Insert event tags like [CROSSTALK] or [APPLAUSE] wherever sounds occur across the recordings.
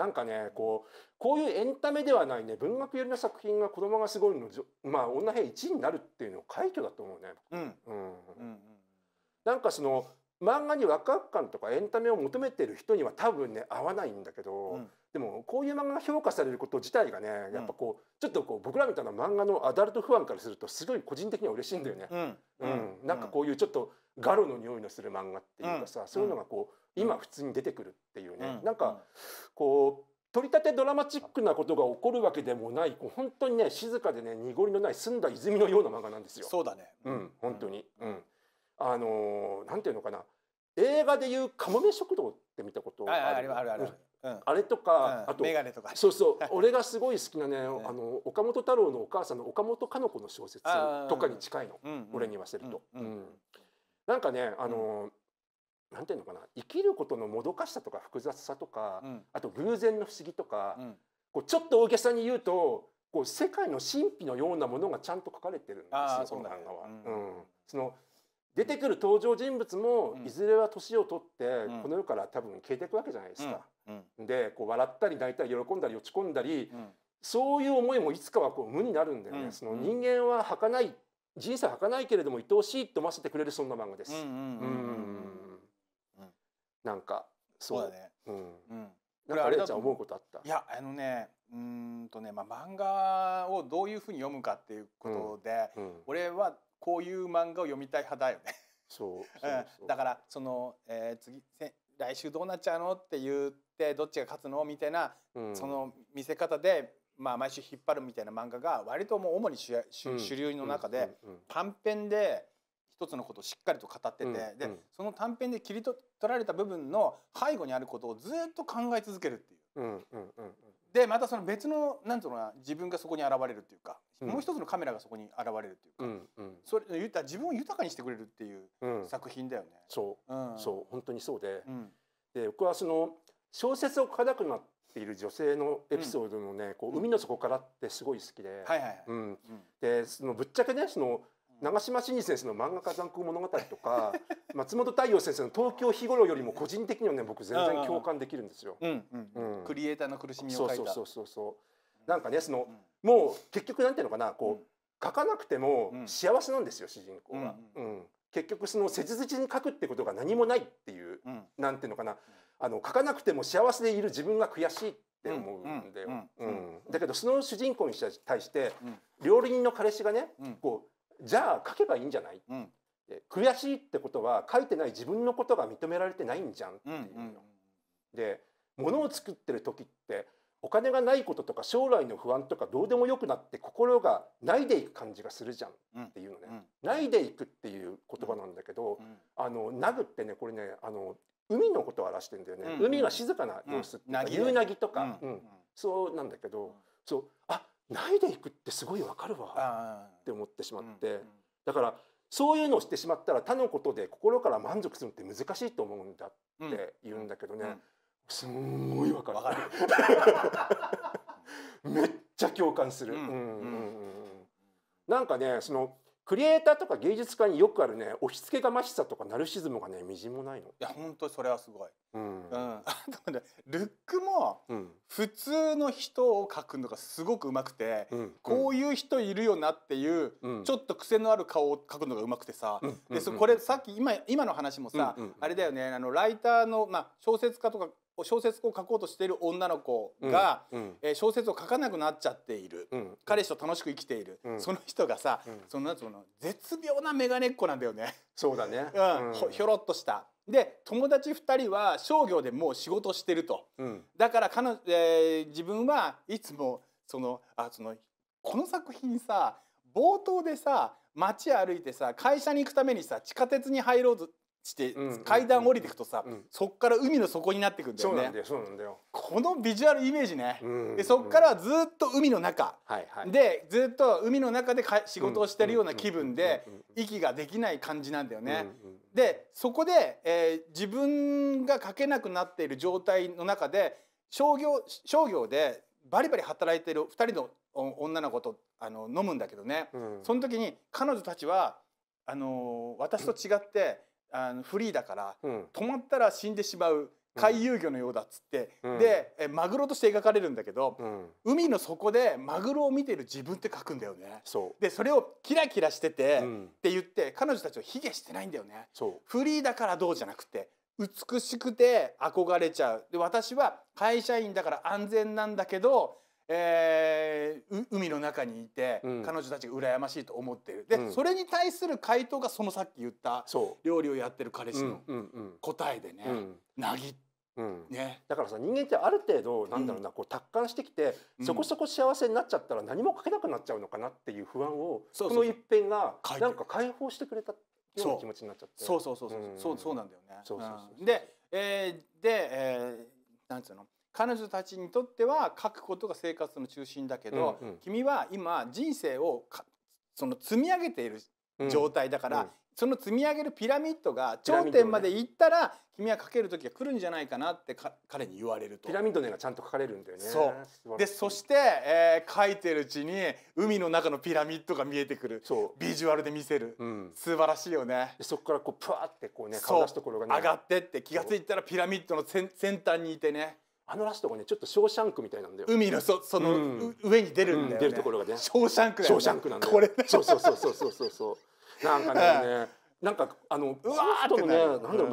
なんかねこうこういうエンタメではないね文学寄りの作品が子供がすごいのまあ女兵1位になるっていうの快挙だと思うね。うんうんうん、なんかその漫画にワクワク感とかエンタメを求めてる人には多分ね合わないんだけど、うん、でもこういう漫画が評価されること自体がねやっぱこう、ちょっとこう僕らみたいな漫画のアダルト不安からするとすごい個人的には嬉しいんだよね。うんなんかこういうちょっとガロの匂いのする漫画っていうかさ、そういうのがこう今普通に出てくるっていうね、うなんかこう取り立てドラマチックなことが起こるわけでもないこう本当にね静かでね濁りのない澄んだ泉のような漫画なんですよ。そうだね、うん、本当に、うん、あのー、なんていうのかな映画でいう「かもめ食堂」って見たことあるあれとか、あとメガネとかそうそう俺がすごい好きなね、あの岡本太郎のお母さんの岡本かの子の小説とかに近いの、俺に言わせると、なんかねあの、なんていうのかな生きることのもどかしさとか複雑さとか、あと偶然の不思議とか、こうちょっと大げさに言うとこう世界の神秘のようなものがちゃんと書かれてるんですよこの漫画は。うん、その出てくる登場人物もいずれは年を取ってこの世から多分消えていくわけじゃないですか。でこう笑ったり泣いたり喜んだり落ち込んだり、そういう思いもいつかはこう無になるんだよね。その人間は儚い人生儚いけれども愛おしいと思わせてくれるそんな漫画です。なんかそうだね。うん。なんかあれじゃ思うことあった。いやあのねうんとねまあ漫画をどういうふうに読むかっていうことで、俺はこういう漫画を読みたい派だよねそう [LAUGHS] だからその、えー、次来週どうなっちゃうのって言ってどっちが勝つのみたいな、うん、その見せ方で、まあ、毎週引っ張るみたいな漫画が割ともう主に主,、主流の中で、短編で一つのことをしっかりと語ってて、うんうん、でその短編で切り取られた部分の背後にあることをずっと考え続けるっていう。うんうんうんうんでまたその別のなんてうのな自分がそこに現れるっていうか、うん、もう一つのカメラがそこに現れるっていうか、うんうん、それ言った自分を豊かにしてくれるっていう作品だよね。うん、そう、うん、そう本当にそうで、で僕はその小説を書かなくなっている女性のエピソードのね、こう海の底からってすごい好きで、はははいいい、でそのぶっちゃけねその長嶋真二先生の漫画家残酷物語とか [LAUGHS] 松本太陽先生の東京日頃よりも個人的にはね僕全然共感できるんですよ。クリエイターの苦しみをそうそうそうそうなんかねその、うん、もう結局なんていうのかなこう、うん、書かなくても幸せなんですよ、うん、主人公は。うん結局その切実に書くってことが何もないっていう、うん、なんていうのかなあの書かなくても幸せでいる自分が悔しいって思うんだよ。だけどその主人公に対して、料理人の彼氏がねこうじゃあ書けばいいんじゃない、うん、悔しいってことは書いてない自分のことが認められてないんじゃんっていうの、うんうん、で物を作ってる時ってお金がないこととか将来の不安とかどうでもよくなって心がないでいく感じがするじゃんっていうのね、ないでいくっていう言葉なんだけど、あのナってねこれねあの海のことを表してんだよね、うんうん、海が静かな様子、うん、夕凪とか、うんうん、そうなんだけど、そうあないでいくってすごいわかるわって思ってしまって、だからそういうのをしてしまったら他のことで心から満足するって難しいと思うんだって言うんだけどね、すんごいわかる [LAUGHS] めっちゃ共感する、うんうんうん、なんかねそのクリエイターとか芸術家によくあるね押し付けがましさとかナルシズムがねみじもないのいや本当それはすごい、うんうん、[LAUGHS] ルックも普通の人を描くのがすごくうまくて、うん、こういう人いるよなっていう、うん、ちょっと癖のある顔を描くのがうまくてさ、うん、でそこれさっき今今の話もさ、うん、あれだよねあのライターの、まあ、小説家とか小説を書こうとしている女の子が、うん、えー、小説を書かなくなっちゃっている、うん、彼氏と楽しく生きている、うん、その人がさ、そのなんつうの絶妙な眼鏡っ子なんだよね。そうだね、[LAUGHS] うんひょろっとしたで友達2人は商業でもう仕事してると、だから彼女、えー、自分はいつもそのあそのこの作品さ冒頭でさ街歩いてさ会社に行くためにさ地下鉄に入ろうして、うんうんうん、階段降りてくとさ、うん、そっから海の底になってくんだよねこのビジュアルイメージね、うんうんでそっからずっと海の中、はいはい、でずっと海の中でか仕事をしてるような気分で、息ができない感じなんだよね。うんうん、でそこで、えー、自分が書けなくなっている状態の中で商業商業でバリバリ働いている二人の女の子とあの飲むんだけどね、うん、その時に彼女たちはあのー、私と違って。あのフリーだから、止まったら死んでしまう回遊魚のようだっつって、うん、でマグロとして描かれるんだけど、うん、海の底でマグロを見てる自分って描くんだよね。そでそれをキラキラしてて、うん、って言って彼女たちを卑下してないんだよね。フリーだからどうじゃなくて美しくて憧れちゃうで私は会社員だから安全なんだけどえー、海の中にいて、うん、彼女たちが羨ましいと思っているで、うん、それに対する回答がそのさっき言った料理をやってる彼氏の答えでね、なぎ、うん、ね、だからさ人間ってある程度なんだろうな、こう達観してきてそこそこ幸せになっちゃったら何も書けなくなっちゃうのかなっていう不安を、この一辺がなんか解放してくれたような気持ちになっちゃってそうそうそうそうそうそうなんだよね。そうそうそうで、えー、で、えー、なんつうの彼女たちにとっては書くことが生活の中心だけど、うんうん、君は今人生をその積み上げている状態だから、うんうん、その積み上げるピラミッドが頂点まで行ったら、ね、君は書ける時が来るんじゃないかなって彼に言われるとピラミッドねがちゃんと書かれるんだよねそうでそして、えー、書いてるうちに海の中のピラミッドが見えてくるそうビジュアルで見せる、うん、素晴らしいよねそこからこうプワってこうね顔出すところが、ね、上がってって気が付いたらピラミッドの先端にいてねあのラストがねちょっとショーシャンクみたいなんだよ海のそその、うん上に出るんだよ、ねうん出るところがねショーシャンクだショーシャンクなんだよこれねそうそうそうそうそうそうなんかねなんかあのうわーってのねなんだろう、うん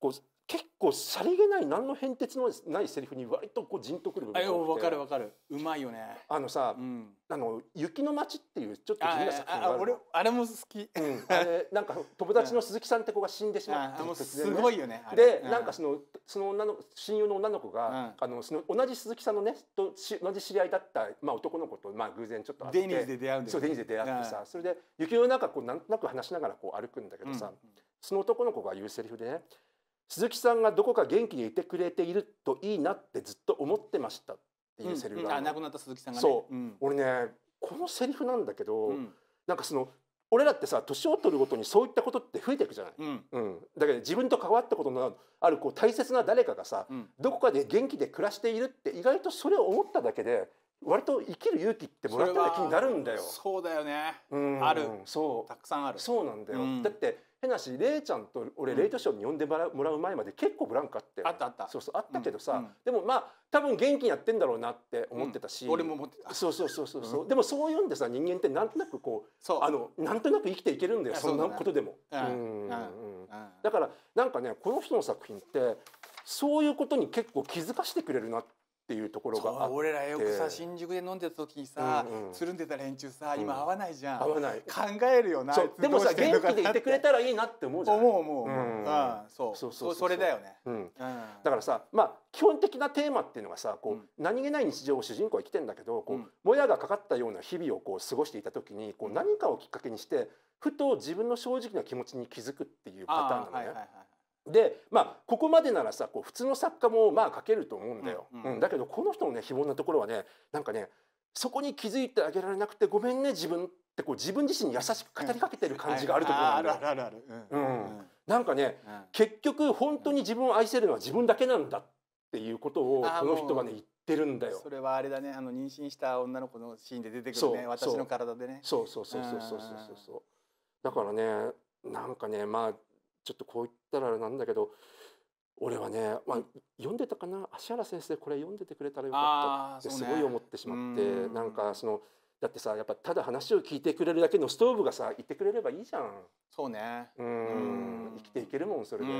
こう結構さりげない何の変哲のないセリフに割とこうじんとくる部分がわかるわかる。うまいよね。あのさ、うん、あの雪の街っていうちょっと地味な作品がある。あ俺あれも好き。うん、あれなんか友達の鈴木さんって子が死んでしまって、ね、すごいよね。で、なんかそのその女の親友の女の子が、うん、あのその同じ鈴木さんのねとし同じ知り合いだったまあ男の子とまあ偶然ちょっとデニーズで出会うんだよ、ね。そうデニーズで出会ってさ、それで雪の中こうなんとなく話しながらこう歩くんだけどさ、その男の子が言うセリフでね。鈴木さんがどこか元気にいてくれているといいなってずっと思ってましたっていうセリフが、うんうん、亡くなった鈴木さんが、ね、そう、うん、俺ねこのセリフなんだけど、うん、なんかその俺らってさ年を取るごとにそういったことって増えていくじゃない、うんうん、だけど自分と関わったことのあるこう大切な誰かがさ、うん、どこかで元気で暮らしているって意外とそれを思っただけで割と生きる勇気ってもらったような気になるんだよそ。そうだよね、うん、あるそうたくさんあるそうなんだよ、だって変な話レイちゃんと俺レイトショーに呼んでもらもらう前まで結構ブランクあってあったあったそうそうあったけどさ、うん、でもまあ多分元気にやってんだろうなって思ってたし、うん、俺も思ってたそうそうそうそうそう、ん、でもそういうんでさ人間ってなんとなくこうあのなんとなく生きていけるんだよそんなことでもだからなんかねこの人の作品ってそういうことに結構気づかしてくれるなっっていうところが俺らよくさ新宿で飲んでた時にさ、うんうん、つるんでた連中さ今合わないじゃん、うん、考えるよなでもさ元気でいてくれたらいいなって思うじゃん思う思う、うんうん、そうそうそうそれだよね、うんだからさまあ基本的なテーマっていうのがさこう、何気ない日常を主人公は生きてんだけどこう、もやがかかったような日々をこう過ごしていた時にこう何かをきっかけにしてふと自分の正直な気持ちに気づくっていうパターンなのね。でまあここまでならさこう普通の作家もまあ書けると思うんだよ、うん、うんうん、だけどこの人のね非凡なところはねなんかねそこに気づいてあげられなくてごめんね自分ってこう自分自身に優しく語りかけてる感じがあるところなんだよ。あるうん、なんかね、うん、結局本当に自分を愛せるのは自分だけなんだっていうことをこの人はね言ってるんだよ。それはあれだねあの妊娠した女の子のシーンで出てくるね私の体でね。そうそうそうそうそうそうそう。だからねなんかねまあちょっとこう言ったらあれなんだけど俺はね、まあ、読んでたかな芦原先生これ読んでてくれたらよかったってすごい思ってしまって、ね、なんかそのだってさやっぱただ話を聞いてくれるだけのストーブがさ言ってくれればいいじゃんそうねうん生きていけるもんそれでっ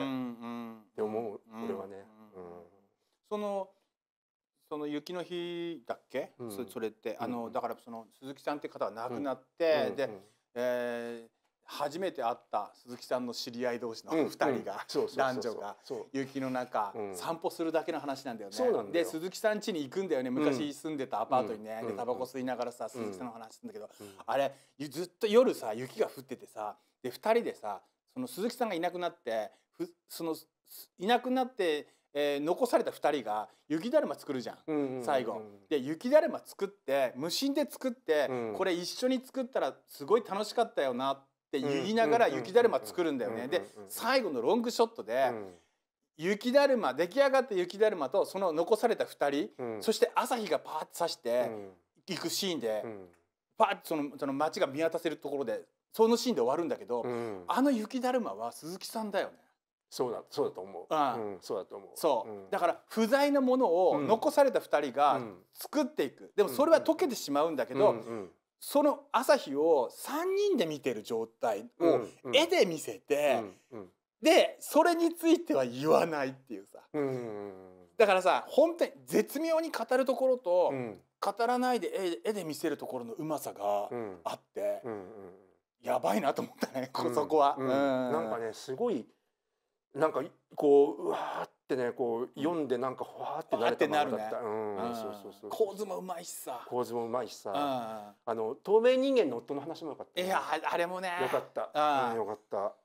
て思う俺はね。うんそのその雪の日だっけ、うん、それってあの、だからその鈴木さんって方が亡くなって、うんうん、で、え初めて会った鈴木さんの知り合い同士の2人が男女が雪の中散歩するだけの話なんだよね。で鈴木さん家に行くんだよね昔住んでたアパートにねでタバコ吸いながらさ鈴木さんの話するんだけどあれずっと夜さ雪が降っててさで2人でさその鈴木さんがいなくなってそのいなくなってえー、残された2人が雪だるま作るじゃん,、最後。で雪だるま作って無心で作って、これ一緒に作ったらすごい楽しかったよなっって言いながら雪だるま作るんだよね。で最後のロングショットで、雪だるま出来上がった雪だるまとその残された2人、うん、そして朝日がパーッてさしていくシーンで、うん、パーッてそのその街が見渡せるところでそのシーンで終わるんだけど、うん、あの雪だるまは鈴木さんだよね。そうだそうだと思う、うんそうだと思うそう、だから不在のものを残された二人が作っていく、でもそれは溶けてしまうんだけど、その朝日を3人で見てる状態を絵で見せて、でそれについては言わないっていうさ、だからさ本当に絶妙に語るところと、語らないで絵で見せるところのうまさがあって、やばいなと思ったね、そこは、なんかねすごいなんかこううわーっってねこう読んでなんかふわってなれたままだった、うんうん、そうそうそう構図もうまいしさ構図もうまいしさ、あの透明人間の夫の話もよかった、ね、いやあれもねよかった、うん、よかっ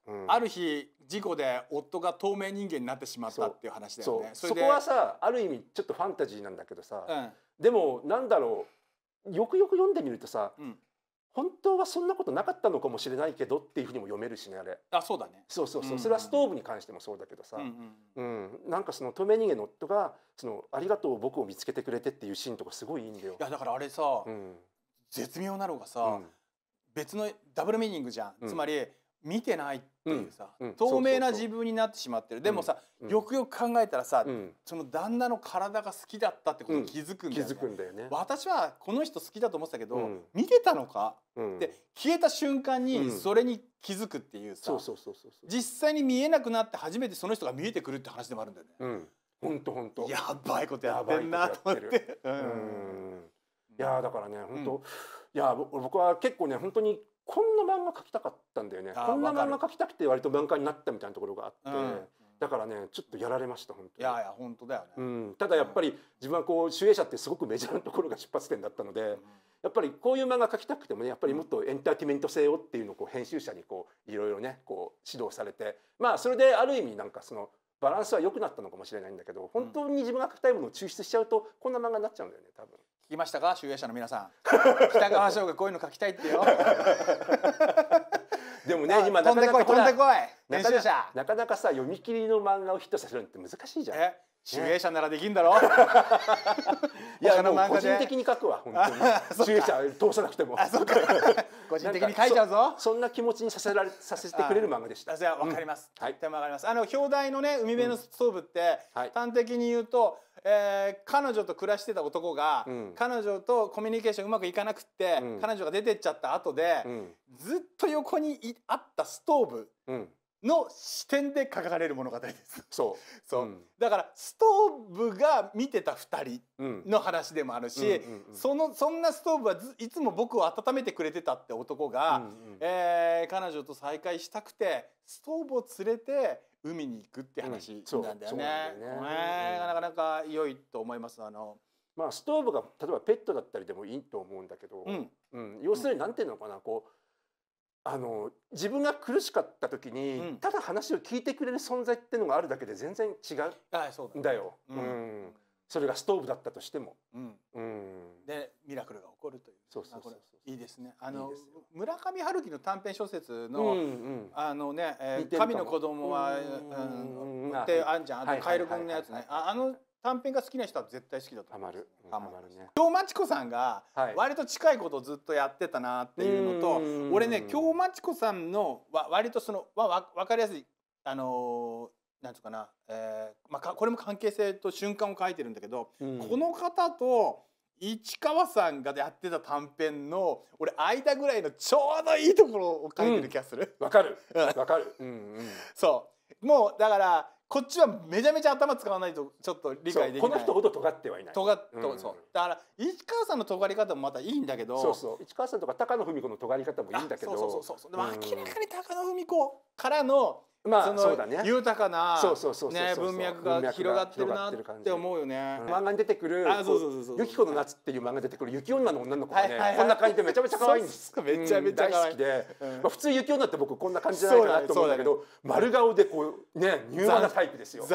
た、ある日事故で夫が透明人間になってしまったっていう話だよねそこはさある意味ちょっとファンタジーなんだけどさ、でもなんだろうよくよく読んでみるとさ、うん本当はそんなことなかったのかもしれないけどっていうふうにも読めるしねあれあそうだねそうそうそう、それはストーブに関してもそうだけどさ、うん、うん、なんかその「止め逃げの夫がそのありがとう僕を見つけてくれて」っていうシーンとかすごいいいんだよいやだからあれさ、うん、絶妙なのがさ、うん、別のダブルミーニングじゃん、つまり見てないっていうさ、うんうん、透明な自分になってしまってるでもさ、うん、よくよく考えたらさ、その旦那の体が好きだったってことに気づくんだよね,、気づくんだよね私はこの人好きだと思ってたけど、見てたのか、で消えた瞬間にそれに気づくっていうさ、実際に見えなくなって初めてその人が見えてくるって話でもあるんだよね。本当本当やばいことやってんなと思って。いやだからね本当、うん、いや僕は結構ね本当にこんな漫画描きたかったんだよねこんな漫画描きたくて割と漫画になったみたいなところがあって、うん、だからねちょっとやられました本当にいやいや本当だよね、うん、ただやっぱり、自分はこう主演者ってすごくメジャーなところが出発点だったので、やっぱりこういう漫画描きたくてもねやっぱりもっとエンターテイメント性をっていうのをこう編集者にこういろいろねこう指導されてまあそれである意味なんかそのバランスは良くなったのかもしれないんだけど本当に自分が描きたいものを抽出しちゃうとこんな漫画になっちゃうんだよねきましたか集英社の皆さん [LAUGHS] 北川翔がこういうの書きたいってよ [LAUGHS] でもね今なかなか飛んでこい飛んでこい編集者なかなかさ読み切りの漫画をヒットさせるって難しいじゃん集英社ならできんだろ [LAUGHS] いやもう個人的に書くわ本当に集英社通さなくても [LAUGHS] 個人的に書いちゃうぞそんな気持ちにさせられさせてくれる漫画でしたじゃわかります、はいでもわかりますあの表題のね海辺のストーブって、端的に言うと、えー、彼女と暮らしてた男が、うん、彼女とコミュニケーションうまくいかなくって、彼女が出てっちゃった後で、ずっと横にいあったストーブ、うん、の視点で書かれる物語です。そう。そう、うん、だからストーブが見てた二人の話でもあるし、うんそのそんなストーブはいつも僕を温めてくれてたって男が、うんえー、彼女と再会したくてストーブを連れて海に行くって話なんだよね。うん、な、ねね、なかなか良いと思います。あの。まあストーブが例えばペットだったりでもいいと思うんだけど、うん、うん、要するになんていうのかなこう。あの自分が苦しかった時に、うん、ただ話を聞いてくれる存在っていうのがあるだけで全然違うんだよ。うん、うん、それがストーブだったとしても、うんうん、でミラクルが起こるというそうそうそういいですねあの村上春樹の短編小説の「うんうん、あのね、えー、神の子供は」うんうん、ってあんじゃんあとカエル君のやつね、ああの短編が好きな人は絶対好きだと思うハマるね京町子さんが割と近いことをずっとやってたなっていうのと、はい、俺ね京チコさんのわ割とそのわ分かりやすいあのー、なんつうかな、えーまあ、かこれも関係性と瞬間を書いてるんだけど、この方と市川さんがやってた短編の俺間ぐらいのちょうどいいところを書いてる気がするわ、うん、かるわかる、うんうん、そうもうだからこっちはめちゃめちゃ頭使わないとちょっと理解できないこの人ほど尖ってはいない尖っと、うん、そうだから市川さんの尖り方もまたいいんだけどそうそう市川さんとか高野文子の尖り方もいいんだけどそうそうそうそうでも明らかに高野文子からのまあ、そうだね。豊かなそそそううう。ね、文脈が広がってるなって思うよね。漫画に出てくる「あ、そそそうううユキコの夏」っていう漫画出てくる雪女の女の子がねこんな感じでめちゃめちゃ可愛いんですめちゃめちゃ大好きで、まあ、普通雪女って僕こんな感じじゃないかなと思うんだけど丸顔でこうね柔和なタイプですよ。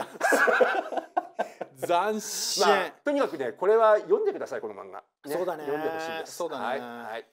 斬新、とにかくねこれは読んでくださいこの漫画、そうだね読んでほしいですそうだね、はい